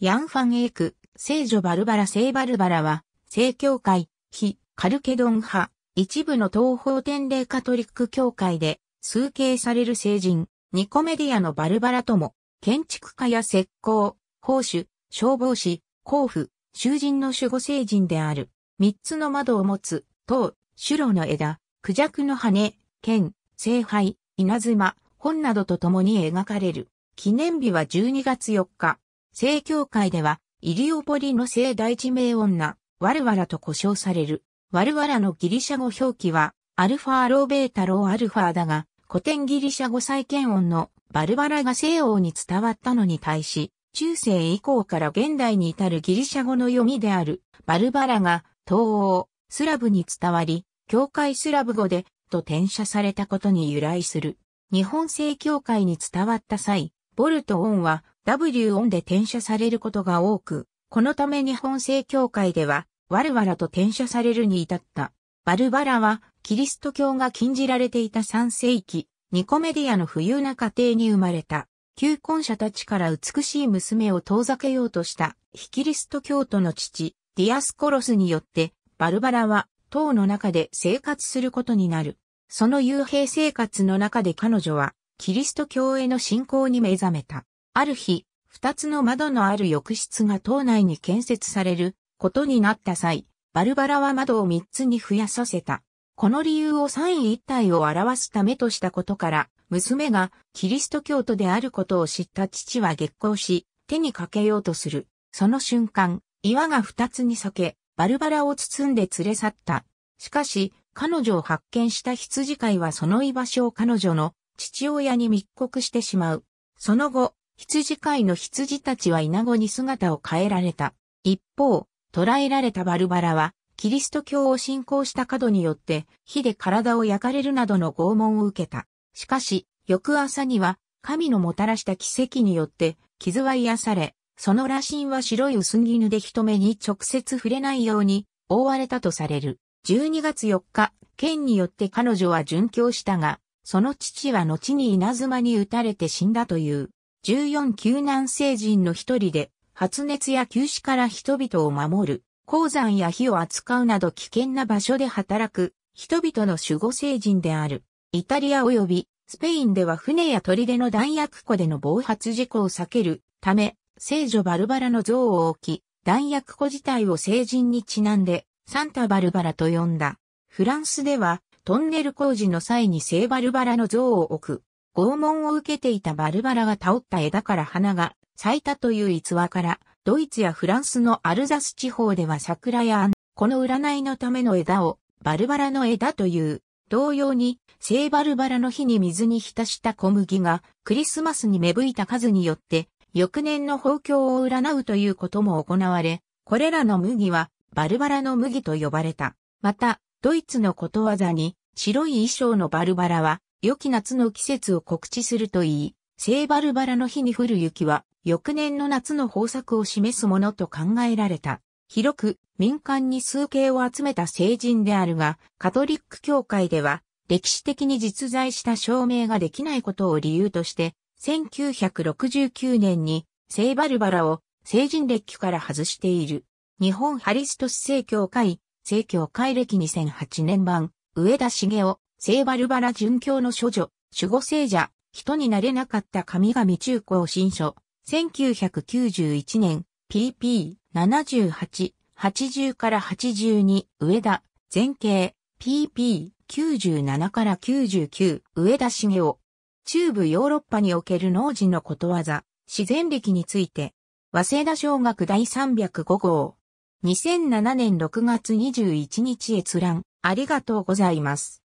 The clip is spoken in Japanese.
ヤン・ファン・エーク、聖女バルバラ・聖バルバラは、聖教会、非、カルケドン派、一部の東方天霊カトリック教会で、崇敬される聖人、ニコメディアのバルバラとも、建築家や石膏、宝主、消防士、甲府、囚人の守護聖人である。三つの窓を持つ、塔、ュロの枝、クジャクの羽、剣、聖杯、稲妻、本などと共に描かれる。記念日は12月4日。正教会では、イリオポリの聖第一名女、ワルワラと呼称される。ワルワラのギリシャ語表記は、アルファローベータローアルファだが、古典ギリシャ語再建音のバルバラが西欧に伝わったのに対し、中世以降から現代に至るギリシャ語の読みであるバルバラが東欧、スラブに伝わり、教会スラブ語でと転写されたことに由来する。日本正教会に伝わった際、ボルト音は W 音で転写されることが多く、このため日本正教会では、我ラと転写されるに至った。バルバラは、キリスト教が禁じられていた3世紀、ニコメディアの富裕な家庭に生まれた。旧婚者たちから美しい娘を遠ざけようとした非キリスト教徒の父、ディアスコロスによって、バルバラは塔の中で生活することになる。その幽閉生活の中で彼女は、キリスト教への信仰に目覚めた。ある日、二つの窓のある浴室が島内に建設されることになった際、バルバラは窓を三つに増やさせた。この理由を三位一体を表すためとしたことから、娘がキリスト教徒であることを知った父は激光し、手にかけようとする。その瞬間、岩が二つに裂け、バルバラを包んで連れ去った。しかし、彼女を発見した羊飼いはその居場所を彼女の父親に密告してしまう。その後、羊飼いの羊たちは稲子に姿を変えられた。一方、捕らえられたバルバラは、キリスト教を信仰した角によって、火で体を焼かれるなどの拷問を受けた。しかし、翌朝には、神のもたらした奇跡によって、傷は癒され、その羅針は白い薄絹で人目に直接触れないように、覆われたとされる。12月4日、剣によって彼女は殉教したが、その父は後に稲妻に撃たれて死んだという。14救難聖人の一人で、発熱や休止から人々を守る、鉱山や火を扱うなど危険な場所で働く、人々の守護聖人である。イタリア及びスペインでは船や砦の弾薬庫での暴発事故を避けるため、聖女バルバラの像を置き、弾薬庫自体を聖人にちなんで、サンタバルバラと呼んだ。フランスでは、トンネル工事の際に聖バルバラの像を置く、拷問を受けていたバルバラが倒った枝から花が咲いたという逸話から、ドイツやフランスのアルザス地方では桜やこの占いのための枝をバルバラの枝という、同様に聖バルバラの日に水に浸した小麦がクリスマスに芽吹いた数によって、翌年の豊況を占うということも行われ、これらの麦はバルバラの麦と呼ばれた。また、ドイツのことわざに白い衣装のバルバラは良き夏の季節を告知するといい、聖バルバラの日に降る雪は、翌年の夏の豊作を示すものと考えられた。広く民間に数形を集めた聖人であるが、カトリック教会では、歴史的に実在した証明ができないことを理由として、1969年に聖バルバラを聖人列挙から外している。日本ハリストス聖教会、聖教会歴2008年版、上田茂雄、聖バルバラ殉教の処女、守護聖者、人になれなかった神々中高新書、1991年、PP78、80から82、上田、前景、PP97 から99、上田茂雄。中部ヨーロッパにおける農事のことわざ、自然歴について、早稲田小学第305号。2007年6月21日閲覧、ありがとうございます。